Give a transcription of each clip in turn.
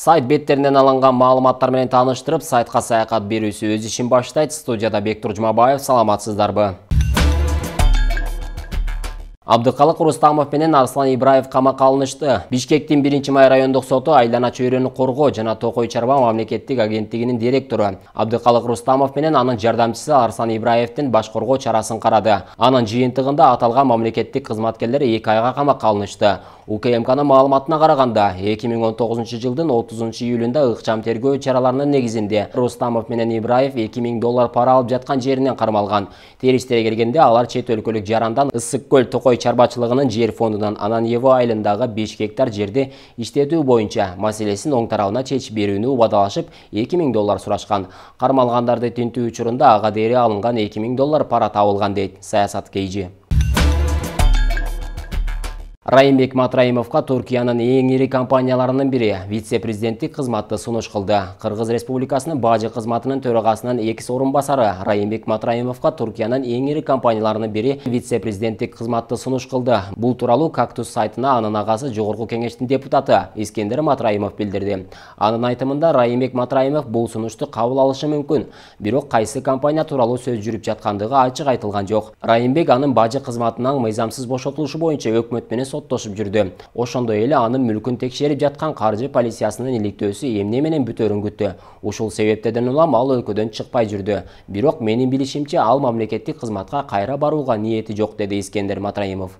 сайт беттеринен алынган маалыматтар менен тааныштырып сайтка саякат берүүсү өз ишин баштайт студияда бектур жумабаев саламатсыздарбы абдыкалык рустамов менен арслан ибраев камакка алынышты бишкектин биринчи май райондук соту айлана чөйрөнү коргоо жана токой чарба мамлекеттик агенттигинин директору абдыкалык рустамов менен анын жардамчысы арслан ибраевдин баш коргоо чарасын карады анын жыйынтыгында аталган мамлекеттик кызматкерлер эки айга камакка алынышты укмкнын маалыматына қарағанда, 2019 жылдың 30 июлінде ыкчам тергөө чараларынын негізінде рустамов менен ибраев 2000 доллар пара алып жатқан жерінен қармалған. териштери келгенде алар чет өлкөлүк жарандан ысык көл токой чарбачылыгынын жер фондунан Ананьево Айлындағы 5 гектар жерде іштету бойынша маселесин оң тарауына чеч беруіні ұбадалашып 2000 доллар сұрашқан. қармалғандарды тинтүү учурунда аға дере алынған 2000 доллар пара табылган дейді саясат кейжи Райымбек Матраимовқа Түркияның ең ірі компанияларының бірі вице-президенттік қызматты сұныш қылды. Қырғыз Республикасының бажы қызматының төрағасының екіс басары Райымбек Матраимовқа Түркияның ең ірі компанияларының бірі вице-президенттік қызматты сұныш қылды. Бұл туралы Кактус сайтына аның ағасы Жоғырғы кеңештің депутаты Ескендер Матраимов білдірді. Аның айтымында Райымбек Матраимов бұл сұнышты қабыл алышы мүмкін. Бирок қайсы компания туралы сөз жүріп жатқандығы ашық айтылған жоқ. Райымбек аның бажы қызматынан мыйзамсыз бошотылышы бойынша өкмөт соттошуп жүрдү ошондой эле анын мүлкүн текшерип жаткан каржы полициясынын иликтөөсү эмне менен бүтөрүн күттү ушул себептерден улам ал өлкөдөн чыкпай жүрдү бирок менин билишимче ал мамлекеттик кызматка кайра барууга ниети жок деди искендер матраимов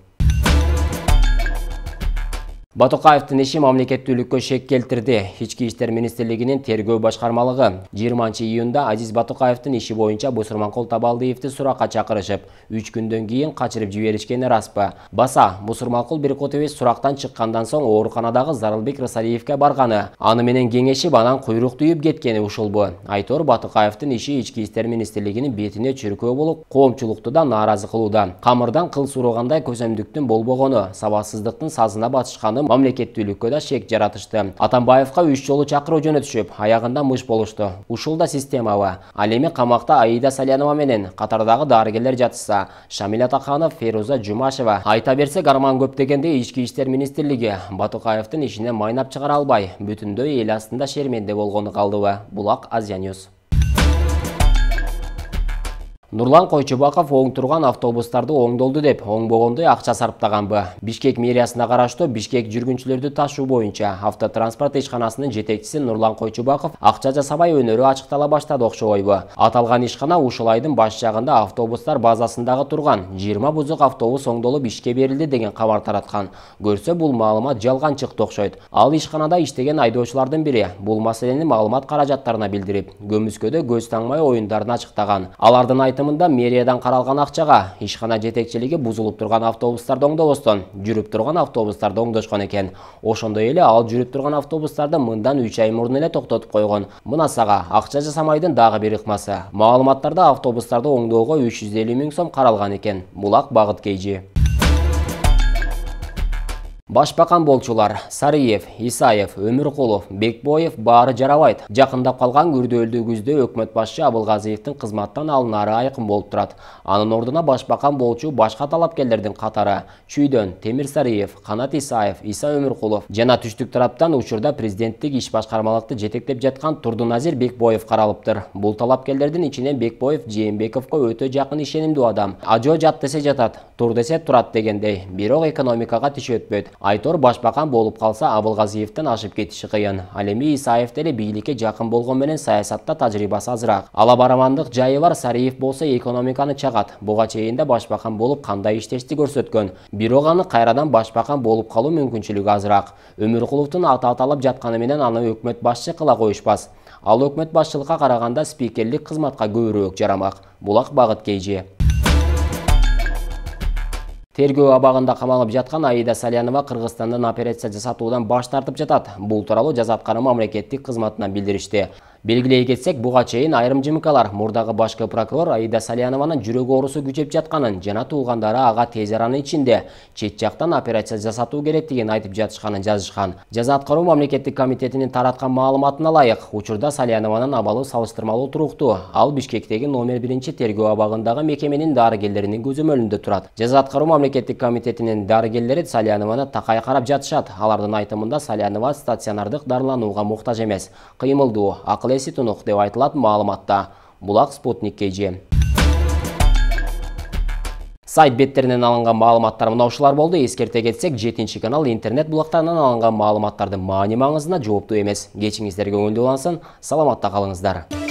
Батукаевты неше мамлекеттүүлүккө шек келтирди. Ички иштер министрлигинин тергөө башкармалыгы 20-июнда Азиз Батукаевдин иши боюнча Бусурманкол Табалдыевті суракка чакырышып, 3 күндөн кейін качырып жиберишкени распы. Баса Бусурманкол Биркотович сұрақтан чыккандан соң ооруканадагы Зарылбек Рысалиевке барганы, аны менен кеңешип, анан куйрук түйүп кеткени ушулбу. Айтор Батукаевдин иши ички иштер министрлигинин бетине чүркөө болуп, коомчулукту да нааразы кылууда. Камырдан кыл сурагандай көзөмдүктүн болбогону, сабатсыздыктын сазына батышканы мамлекеттүүлүккө да шек жаратышты атамбаевка үч жолу чакыруу жөнөтүшүп аягында мыш болушту ушул да системабы ал эми камакта аида салянова менен катардагы дарыгерлер жатышса шамиль атаканов феруза жумашева айта берсе арман көп дегенде ички иштер министрлиги батукаевдин ишине майнап чыгара албай бүтүндөй эл астында шерменде болгону калдыбы булак азия news нурлан койчубаков оң турган автобустарды оңдолду деп оңбогондой акча сарптаганбы бишкек мэриясына караштуу бишкек жүргүнчүлөрдү ташуу боюнча автотранспорт ишканасынын жетекчиси нурлан койчубаков акча жасабай өнөрү ачыктала баштады окшобойбу аталган ишкана ушул айдын баш жагында автобустар базасындагы турган жыйырма бузук автобус оңдолуп ишке берилди деген кабар тараткан көрсө бул маалымат жалган чыкты окшойт ал ишканада иштеген айдоочулардын бири бул маселени маалымат каражаттарына билдирип көмүскөдө көз таңмай оюндарын ачыктаган алардын айтымынд айтымында Мериядан қаралған ақчаға ишхана жетекчилиги бузулуп тұрған автобустарды оңдобостон жүріп тұрған автобустарды оңдошкон екен. ошондой эле ал жүріп тұрған автобустарды мындан үч ай мурун эле токтотуп койгон мынасага акча жасамайдын дагы бир ыкмасы маалыматтарда автобустарды оңдоого үч жүз элүү миң сом каралган экен булак багыт Башбақан болчулар Сариев, Исаев, Өмірқолов, Бекбоев баары жарабайт. жақында қалған күрдөөлдүү өкмөт башчы Абылғазиевтің қызматтан алынары айқын болып турат. Анын ордуна башбақан болчу башқа талапкерлердин катары Чүйдөн, Темир Сариев, Канат Исаев, Иса Өмірқолов жана түштүк тараптан учурда президенттик иш башкармалыкты жетектеп жаткан Турдуназир Бекбоев каралыптыр. Бул талапкерлердин ичинен Бекбоев Жээнбековго өтө жакын ишенимдүү адам. Ажо жат десе жатат, тур десе турат дегендей, бирок экономикага тиши өтпөйт айтор башбакан болып қалса абылгазиевдин ашып кетиши кыйын ал Исаевтелі исаев жақын бийликке менен саясатта тажрыйбасы азырақ. Алабарамандық барабандык жайы бар сариев болсо экономиканы чағат. Бұға чейінде да болып қандай кандай көрсеткен. көрсөткөн бирок аны кайрадан башбакан болуп калуу мүмкүнчүлүгү азыраак өмүркуловдун аты аталып жатқаны менен аны өкмөт башчы қыла коюшпас ал өкмөт башчылыкка караганда спикерлик кызматка көбүрөөк жарамақ, булак бағыт кейже. тергөө абагында камалып жаткан аида салянова кыргызстандан операция жасатуудан баш тартып жатат бул тууралуу жаза мамлекеттик кызматынан билдиришти белгілей кетсек бұға чейин айрым жмклар мурдагы башкы прокурор аида салянованын жүрөк оорусу күчөп жатқанын жана туугандары аға тез аранын ичинде чет жактан операция жасатуу деген айтып жатышқанын жазышкан жаза аткаруу мамлекеттик таратқан тараткан маалыматына ылайык учурда салянованын абалы салыштырмалуу туруктуу ал Бішкектегі номер биринчи тергөө абағындағы мекеменин дарыгерлеринин көзөмөлүндө турат жаза аткаруу мамлекеттик комитетинин дарыгерлери салянованы такай карап жатышат алардын айтымында салянова стационардық дарыланууга мұқтаж емес. кыймылдуу Ақыл леси тұнық деп айтылат малыматта бұлақ спутник сайт беттерінен алынған малыматтар мұнаушылар болды ескерте кетсек жетінші канал интернет бұлақтарынан алынған мағлұматтардың маңызына жауапты емес кешіңіздер көңілді олансын. саламатта қалыңыздар